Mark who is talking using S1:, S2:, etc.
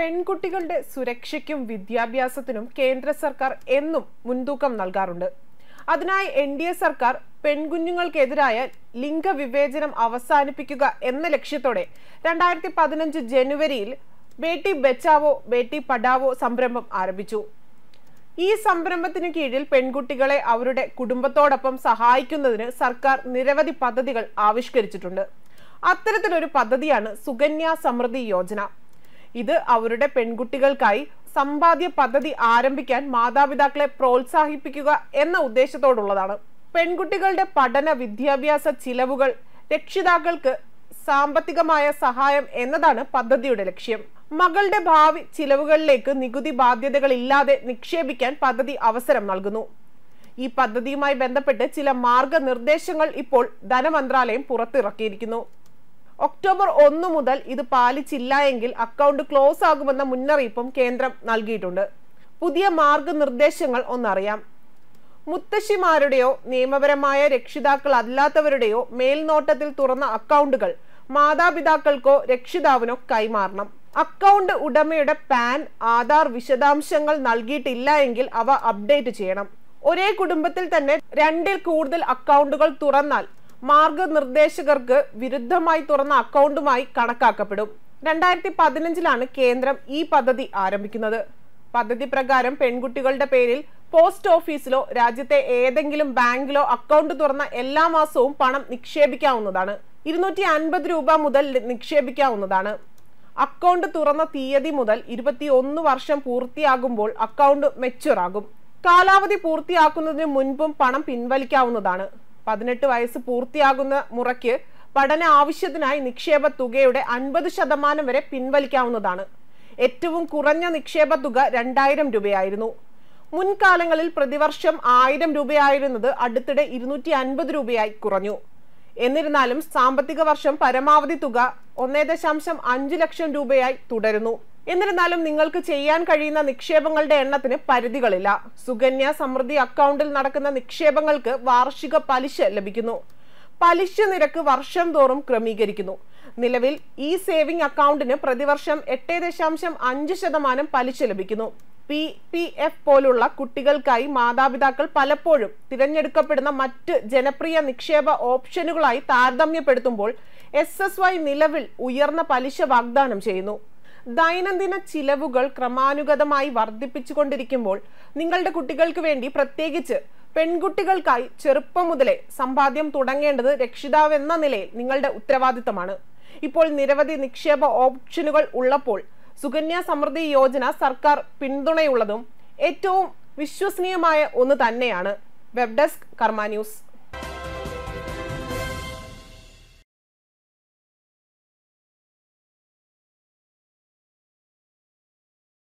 S1: പെൺകുട്ടികളുടെ സുരക്ഷയ്ക്കും വിദ്യാഭ്യാസത്തിനും കേന്ദ്ര സർക്കാർ എന്നും മുൻതൂക്കം നൽകാറുണ്ട് അതിനായി എൻ ഡി എ സർക്കാർ പെൺകുഞ്ഞുങ്ങൾക്കെതിരായ ലിംഗവിവേചനം അവസാനിപ്പിക്കുക എന്ന ലക്ഷ്യത്തോടെ രണ്ടായിരത്തി പതിനഞ്ച് ജനുവരിയിൽ ബേട്ടി ബച്ചാവോ ബേട്ടി പഠാവോ സംരംഭം ആരംഭിച്ചു ഈ സംരംഭത്തിന് കീഴിൽ പെൺകുട്ടികളെ അവരുടെ കുടുംബത്തോടൊപ്പം സഹായിക്കുന്നതിന് സർക്കാർ നിരവധി പദ്ധതികൾ ആവിഷ്കരിച്ചിട്ടുണ്ട് അത്തരത്തിലൊരു പദ്ധതിയാണ് സുകന്യാ സമൃദ്ധി യോജന ഇത് അവരുടെ പെൺകുട്ടികൾക്കായി സമ്പാദ്യ പദ്ധതി ആരംഭിക്കാൻ മാതാപിതാക്കളെ പ്രോത്സാഹിപ്പിക്കുക എന്ന ഉദ്ദേശത്തോടുള്ളതാണ് പെൺകുട്ടികളുടെ പഠന വിദ്യാഭ്യാസ ചിലവുകൾ രക്ഷിതാക്കൾക്ക് സാമ്പത്തികമായ സഹായം എന്നതാണ് പദ്ധതിയുടെ ലക്ഷ്യം മകളുടെ ഭാവി ചിലവുകളിലേക്ക് നികുതി ബാധ്യതകളില്ലാതെ നിക്ഷേപിക്കാൻ പദ്ധതി അവസരം നൽകുന്നു ഈ പദ്ധതിയുമായി ബന്ധപ്പെട്ട് ചില മാർഗനിർദ്ദേശങ്ങൾ ഇപ്പോൾ ധനമന്ത്രാലയം പുറത്തിറക്കിയിരിക്കുന്നു ഒക്ടോബർ ഒന്ന് മുതൽ ഇത് പാലിച്ചില്ല എങ്കിൽ അക്കൗണ്ട് ക്ലോസ് ആകുമെന്ന മുന്നറിയിപ്പും കേന്ദ്രം നൽകിയിട്ടുണ്ട് പുതിയ മാർഗനിർദ്ദേശങ്ങൾ ഒന്നറിയാം മുത്തശ്ശിമാരുടെയോ നിയമപരമായ രക്ഷിതാക്കൾ അല്ലാത്തവരുടെയോ മേൽനോട്ടത്തിൽ തുറന്ന അക്കൗണ്ടുകൾ മാതാപിതാക്കൾക്കോ രക്ഷിതാവിനോ കൈമാറണം അക്കൗണ്ട് ഉടമയുടെ പാൻ ആധാർ വിശദാംശങ്ങൾ നൽകിയിട്ടില്ല എങ്കിൽ അവ അപ്ഡേറ്റ് ചെയ്യണം ഒരേ കുടുംബത്തിൽ തന്നെ രണ്ടിൽ കൂടുതൽ അക്കൗണ്ടുകൾ തുറന്നാൽ മാർഗനിർദ്ദേശകർക്ക് വിരുദ്ധമായി തുറന്ന അക്കൗണ്ടുമായി കണക്കാക്കപ്പെടും രണ്ടായിരത്തി പതിനഞ്ചിലാണ് കേന്ദ്രം ഈ പദ്ധതി ആരംഭിക്കുന്നത് പദ്ധതി പ്രകാരം പെൺകുട്ടികളുടെ പേരിൽ പോസ്റ്റ് ഓഫീസിലോ രാജ്യത്തെ ഏതെങ്കിലും ബാങ്കിലോ അക്കൗണ്ട് തുറന്ന എല്ലാ മാസവും പണം നിക്ഷേപിക്കാവുന്നതാണ് ഇരുന്നൂറ്റി അൻപത് രൂപ മുതൽ നിക്ഷേപിക്കാവുന്നതാണ് അക്കൗണ്ട് തുറന്ന തീയതി മുതൽ ഇരുപത്തി ഒന്ന് വർഷം പൂർത്തിയാകുമ്പോൾ അക്കൗണ്ട് മെച്ചുറാകും കാലാവധി പൂർത്തിയാക്കുന്നതിന് മുൻപും പണം പിൻവലിക്കാവുന്നതാണ് പതിനെട്ട് വയസ്സ് പൂർത്തിയാകുന്ന മുറയ്ക്ക് പഠന ആവശ്യത്തിനായി നിക്ഷേപ തുകയുടെ അൻപത് ശതമാനം വരെ പിൻവലിക്കാവുന്നതാണ് ഏറ്റവും കുറഞ്ഞ നിക്ഷേപ തുക രണ്ടായിരം രൂപയായിരുന്നു മുൻകാലങ്ങളിൽ പ്രതിവർഷം ആയിരം രൂപയായിരുന്നത് അടുത്തിടെ ഇരുന്നൂറ്റി അൻപത് രൂപയായി കുറഞ്ഞു എന്നിരുന്നാലും സാമ്പത്തിക വർഷം പരമാവധി തുക ഒന്നേ ദശാംശം അഞ്ച് ലക്ഷം രൂപയായി തുടരുന്നു എന്നിരുന്നാലും നിങ്ങൾക്ക് ചെയ്യാൻ കഴിയുന്ന നിക്ഷേപങ്ങളുടെ എണ്ണത്തിന് പരിധികളില്ല സുകന്യ സമൃദ്ധി അക്കൗണ്ടിൽ നടക്കുന്ന നിക്ഷേപങ്ങൾക്ക് വാർഷിക പലിശ ലഭിക്കുന്നു പലിശ നിരക്ക് വർഷം തോറും ക്രമീകരിക്കുന്നു നിലവിൽ ഈ സേവിംഗ് അക്കൗണ്ടിന് പ്രതിവർഷം എട്ട് ദശാംശം അഞ്ച് ശതമാനം പലിശ ലഭിക്കുന്നു പി പി എഫ് പോലുള്ള കുട്ടികൾക്കായി മാതാപിതാക്കൾ പലപ്പോഴും തിരഞ്ഞെടുക്കപ്പെടുന്ന മറ്റ് ജനപ്രിയ നിക്ഷേപ ഓപ്ഷനുകളായി താരതമ്യപ്പെടുത്തുമ്പോൾ എസ് എസ് വൈ നിലവിൽ ഉയർന്ന പലിശ വാഗ്ദാനം ചെയ്യുന്നു ദൈനംദിന ചിലവുകൾ ക്രമാനുഗതമായി വർദ്ധിപ്പിച്ചുകൊണ്ടിരിക്കുമ്പോൾ നിങ്ങളുടെ കുട്ടികൾക്ക് വേണ്ടി പ്രത്യേകിച്ച് പെൺകുട്ടികൾക്കായി ചെറുപ്പം മുതലേ സമ്പാദ്യം തുടങ്ങേണ്ടത് രക്ഷിതാവെന്ന നിലയിൽ നിങ്ങളുടെ ഉത്തരവാദിത്തമാണ് ഇപ്പോൾ നിരവധി നിക്ഷേപ ഓപ്ഷനുകൾ ഉള്ളപ്പോൾ സുകന്യ സമൃദ്ധി യോജന സർക്കാർ പിന്തുണയുള്ളതും ഏറ്റവും വിശ്വസനീയമായ ഒന്ന് തന്നെയാണ് വെബ് ഡെസ്ക്